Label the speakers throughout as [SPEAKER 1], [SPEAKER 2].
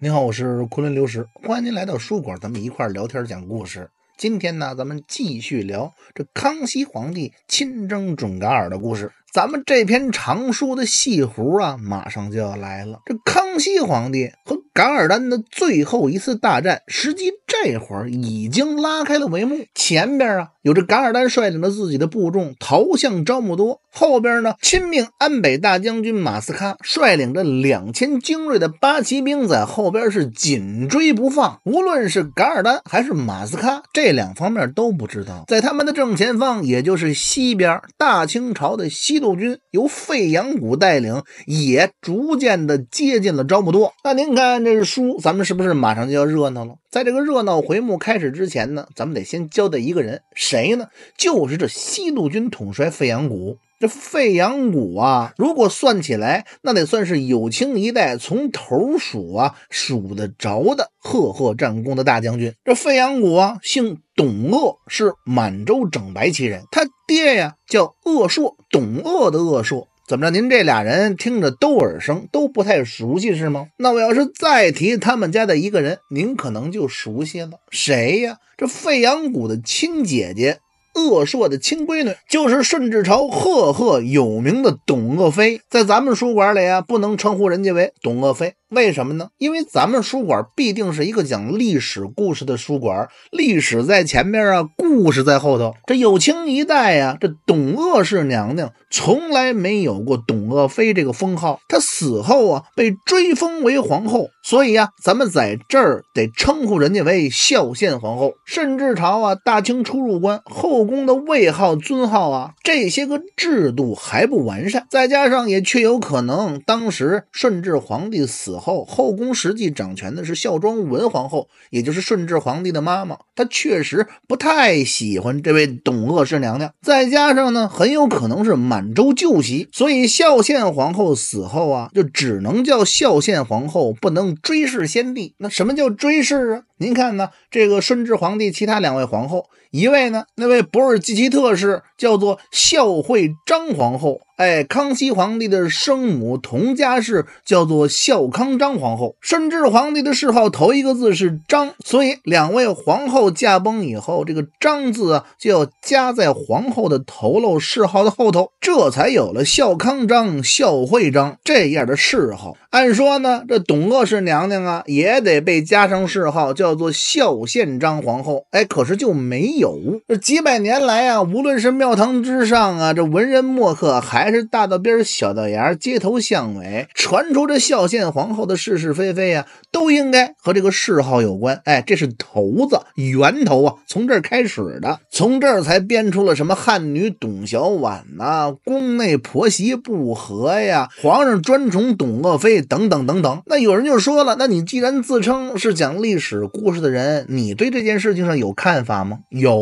[SPEAKER 1] 您好，我是昆仑刘石，欢迎您来到书馆，咱们一块儿聊天讲故事。今天呢，咱们继续聊这康熙皇帝亲征准噶尔的故事。咱们这篇长书的戏弧啊，马上就要来了。这康熙皇帝和噶尔丹的最后一次大战，实际这会儿已经拉开了帷幕。前边啊，有着噶尔丹率领着自己的部众逃向昭募多；后边呢，亲命安北大将军马斯喀率领着两千精锐的八旗兵，在后边是紧追不放。无论是噶尔丹还是马斯喀，这两方面都不知道，在他们的正前方，也就是西边，大清朝的西。西路军由费扬古带领，也逐渐的接近了昭木多。那您看，这是书，咱们是不是马上就要热闹了？在这个热闹回目开始之前呢，咱们得先交代一个人，谁呢？就是这西路军统帅费扬古。这费扬古啊，如果算起来，那得算是有清一代从头数啊数得着的赫赫战功的大将军。这费扬古啊，姓董鄂，是满洲整白旗人，他。爹呀，叫鄂硕，董鄂的鄂硕，怎么着？您这俩人听着都耳生，都不太熟悉是吗？那我要是再提他们家的一个人，您可能就熟悉了。谁呀？这费扬古的亲姐姐，鄂硕的亲闺女，就是顺治朝赫赫有名的董鄂妃。在咱们书馆里啊，不能称呼人家为董鄂妃。为什么呢？因为咱们书馆必定是一个讲历史故事的书馆，历史在前面啊，故事在后头。这有清一代啊，这董鄂氏娘娘从来没有过董鄂妃这个封号，她死后啊被追封为皇后，所以啊，咱们在这儿得称呼人家为孝献皇后。顺治朝啊，大清初入关，后宫的位号、尊号啊，这些个制度还不完善，再加上也确有可能，当时顺治皇帝死。后后宫实际掌权的是孝庄文皇后，也就是顺治皇帝的妈妈。她确实不太喜欢这位董鄂氏娘娘，再加上呢，很有可能是满洲旧习，所以孝献皇后死后啊，就只能叫孝献皇后，不能追谥先帝。那什么叫追谥啊？您看呢，这个顺治皇帝其他两位皇后，一位呢，那位博尔济吉特氏叫做孝惠章皇后，哎，康熙皇帝的生母佟佳氏叫做孝康。张皇后，甚至皇帝的谥号头一个字是“张，所以两位皇后驾崩以后，这个“张字啊就要加在皇后的头漏谥号的后头，这才有了孝康章、孝惠章这样的谥号。按说呢，这董鄂氏娘娘啊，也得被加上谥号，叫做孝献章皇后。哎，可是就没有。这几百年来啊，无论是庙堂之上啊，这文人墨客，还是大道边、小道沿、街头巷尾，传出这孝献皇后的是是非非啊，都应该和这个谥号有关。哎，这是头子、源头啊，从这儿开始的，从这儿才编出了什么汉女董小宛呐，宫内婆媳不和呀，皇上专宠董鄂妃。等等等等，那有人就说了，那你既然自称是讲历史故事的人，你对这件事情上有看法吗？有，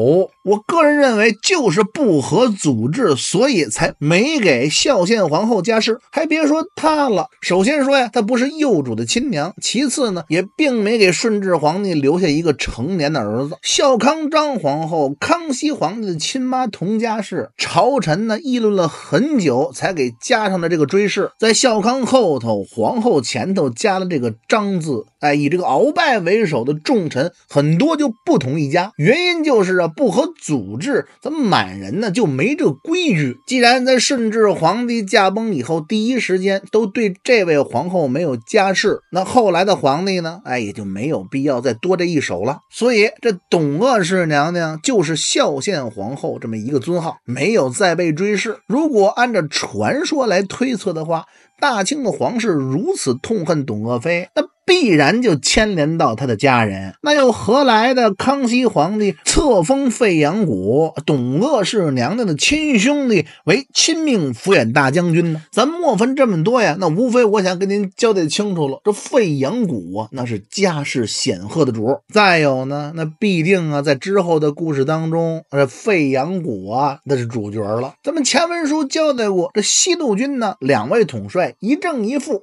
[SPEAKER 1] 我个人认为就是不合祖制，所以才没给孝献皇后加谥。还别说她了，首先说呀，她不是幼主的亲娘，其次呢，也并没给顺治皇帝留下一个成年的儿子。孝康章皇后，康熙皇帝的亲妈，佟家氏，朝臣呢议论了很久，才给加上了这个追谥，在孝康后头皇。皇后前头加了这个“章”字，哎，以这个鳌拜为首的重臣很多就不同意加，原因就是啊，不合祖制。咱们满人呢就没这规矩。既然在顺治皇帝驾崩以后，第一时间都对这位皇后没有加谥，那后来的皇帝呢，哎，也就没有必要再多这一手了。所以，这董鄂氏娘娘就是孝献皇后这么一个尊号，没有再被追谥。如果按照传说来推测的话。大清的皇室如此痛恨董鄂妃，那。必然就牵连到他的家人，那又何来的康熙皇帝册封费扬谷董鄂氏娘娘的亲兄弟为亲命抚远大将军呢？咱莫分这么多呀，那无非我想跟您交代清楚了。这费扬谷啊，那是家世显赫的主儿；再有呢，那必定啊，在之后的故事当中，这费扬谷啊，那是主角了。咱们前文书交代过，这西路军呢，两位统帅，一正一副。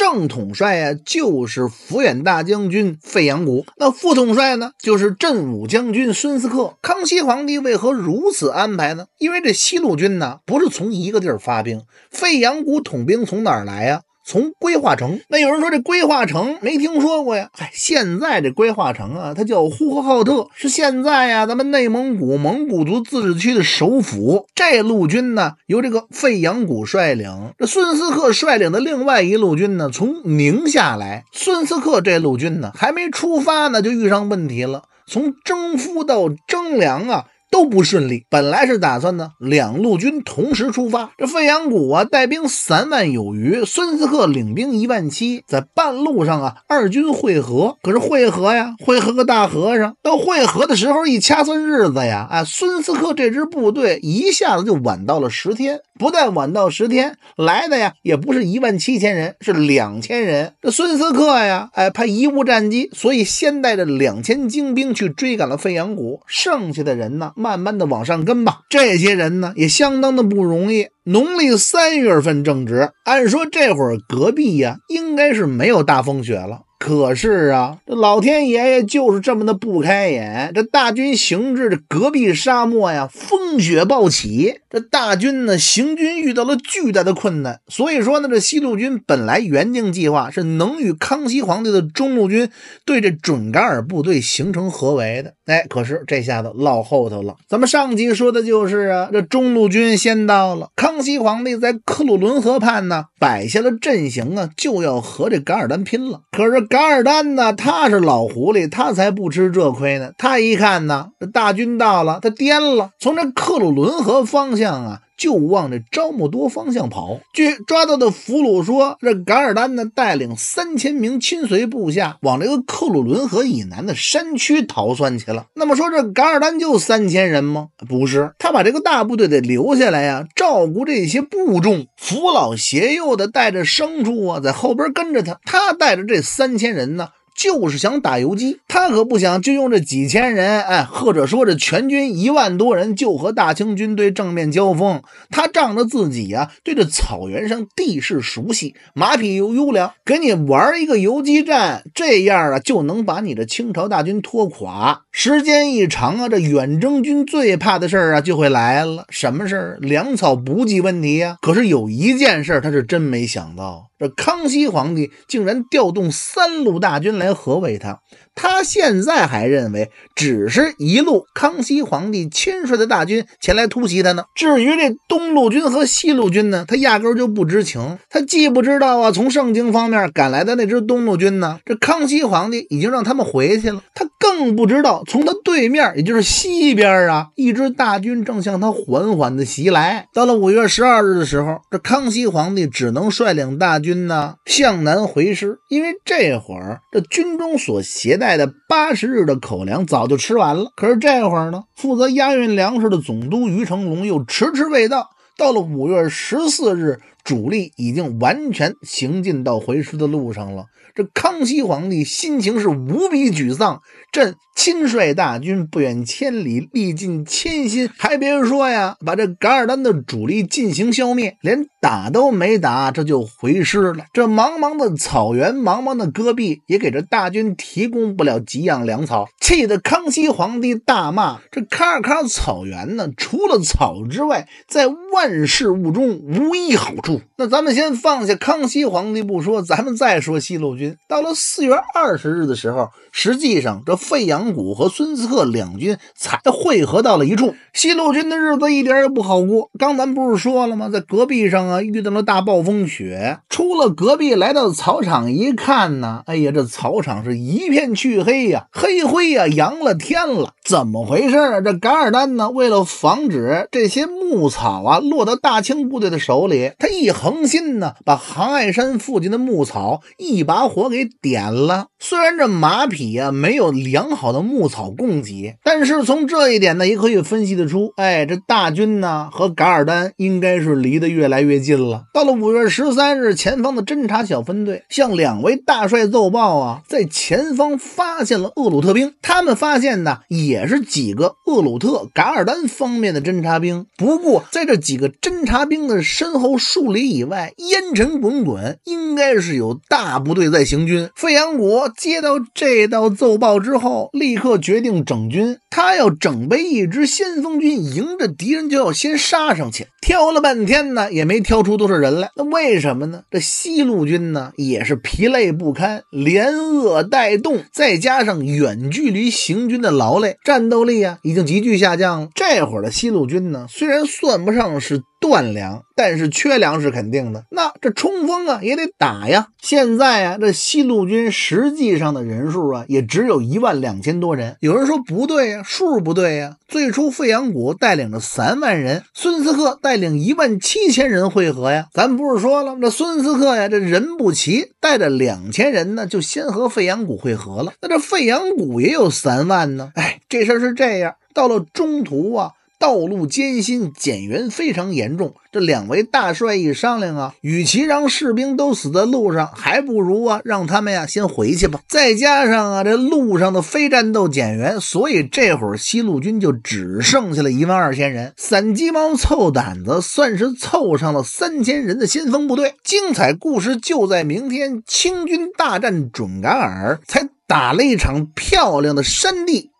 [SPEAKER 1] 正统帅啊，就是抚远大将军费扬古。那副统帅呢，就是镇武将军孙思克。康熙皇帝为何如此安排呢？因为这西路军呢，不是从一个地儿发兵。费扬古统兵从哪儿来呀？从规划城，那有人说这规划城没听说过呀？哎，现在这规划城啊，它叫呼和浩特，是现在啊咱们内蒙古蒙古族自治区的首府。这陆军呢，由这个费扬古率领，这孙思克率领的另外一路军呢，从宁夏来。孙思克这陆军呢，还没出发呢，就遇上问题了。从征夫到征粮啊。都不顺利。本来是打算呢，两路军同时出发。这费扬古啊，带兵三万有余；孙思克领兵一万七，在半路上啊，二军汇合。可是汇合呀，汇合个大和尚。到汇合的时候，一掐算日子呀，啊，孙思克这支部队一下子就晚到了十天。不但晚到十天来的呀，也不是一万七千人，是两千人。这孙思克呀，哎，怕贻误战机，所以先带着两千精兵去追赶了沸羊谷，剩下的人呢，慢慢的往上跟吧。这些人呢，也相当的不容易。农历三月份正值，按说这会儿隔壁呀，应该是没有大风雪了。可是啊，这老天爷爷就是这么的不开眼，这大军行至这隔壁沙漠呀，风雪暴起。这大军呢行军遇到了巨大的困难，所以说呢，这西路军本来原定计划是能与康熙皇帝的中路军对这准噶尔部队形成合围的。哎，可是这下子落后头了。咱们上集说的就是啊，这中路军先到了，康熙皇帝在克鲁伦河畔呢摆下了阵型啊，就要和这噶尔丹拼了。可是噶尔丹呢，他是老狐狸，他才不吃这亏呢。他一看呢，这大军到了，他颠了，从这克鲁伦河方向。向啊，就往这招募多方向跑。据抓到的俘虏说，这噶尔丹呢，带领三千名亲随部下，往这个克鲁伦河以南的山区逃窜去了。那么说，这噶尔丹就三千人吗？不是，他把这个大部队得留下来呀，照顾这些部众，扶老携幼的，带着牲畜啊，在后边跟着他，他带着这三千人呢。就是想打游击，他可不想就用这几千人，哎，或者说这全军一万多人就和大清军队正面交锋。他仗着自己呀，对这草原上地势熟悉，马匹又优良，给你玩一个游击战，这样啊就能把你的清朝大军拖垮。时间一长啊，这远征军最怕的事儿啊就会来了，什么事儿？粮草补给问题呀。可是有一件事他是真没想到，这康熙皇帝竟然调动三路大军来。何为他？他现在还认为，只是一路康熙皇帝亲率的大军前来突袭他呢。至于这东路军和西路军呢，他压根儿就不知情。他既不知道啊，从盛京方面赶来的那支东路军呢，这康熙皇帝已经让他们回去了。他更不知道，从他对面，也就是西边啊，一支大军正向他缓缓的袭来。到了五月十二日的时候，这康熙皇帝只能率领大军呢，向南回师，因为这会儿这。军中所携带的八十日的口粮早就吃完了，可是这会儿呢，负责押运粮食的总督于成龙又迟迟未到。到了五月十四日。主力已经完全行进到回师的路上了。这康熙皇帝心情是无比沮丧。朕亲率大军不远千里，历尽千辛，还别说呀，把这噶尔丹的主力进行消灭，连打都没打，这就回师了。这茫茫的草原，茫茫的戈壁，也给这大军提供不了给养粮草。气得康熙皇帝大骂：“这喀尔喀草原呢，除了草之外，在万事物中无一好处。”那咱们先放下康熙皇帝不说，咱们再说西路军。到了四月二十日的时候，实际上这费扬古和孙策两军才汇合到了一处。西路军的日子一点也不好过。刚咱不是说了吗？在戈壁上啊，遇到了大暴风雪。出了戈壁，来到草场一看呢，哎呀，这草场是一片黢黑呀，黑灰呀，扬了天了，怎么回事？啊？这噶尔丹呢，为了防止这些牧草啊落到大清部队的手里，他一。一横心呢，把杭爱山附近的牧草一把火给点了。虽然这马匹啊没有良好的牧草供给，但是从这一点呢，也可以分析得出，哎，这大军呢和噶尔丹应该是离得越来越近了。到了五月十三日，前方的侦察小分队向两位大帅奏报啊，在前方发现了厄鲁特兵。他们发现呢，也是几个厄鲁特噶尔丹方面的侦察兵。不过，在这几个侦察兵的身后数。里以外烟尘滚滚，应该是有大部队在行军。费扬国接到这道奏报之后，立刻决定整军。他要整备一支先锋军，迎着敌人就要先杀上去。挑了半天呢，也没挑出多少人来。那为什么呢？这西路军呢，也是疲累不堪，连饿带冻，再加上远距离行军的劳累，战斗力啊已经急剧下降了。这会儿的西路军呢，虽然算不上是。断粮，但是缺粮是肯定的。那这冲锋啊也得打呀。现在啊，这西路军实际上的人数啊，也只有一万两千多人。有人说不对呀，数不对呀。最初费扬古带领着三万人，孙思克带领一万七千人会合呀。咱不是说了吗？这孙思克呀，这人不齐，带着两千人呢，就先和费扬古会合了。那这费扬古也有三万呢。哎，这事儿是这样，到了中途啊。道路艰辛，减员非常严重。这两位大帅一商量啊，与其让士兵都死在路上，还不如啊，让他们呀先回去吧。再加上啊，这路上的非战斗减员，所以这会儿西路军就只剩下了一万二千人。散鸡毛凑胆子，算是凑上了三千人的先锋部队。精彩故事就在明天。清军大战准噶尔，才打了一场漂亮的山地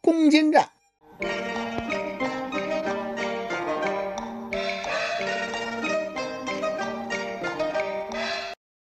[SPEAKER 1] 攻坚战。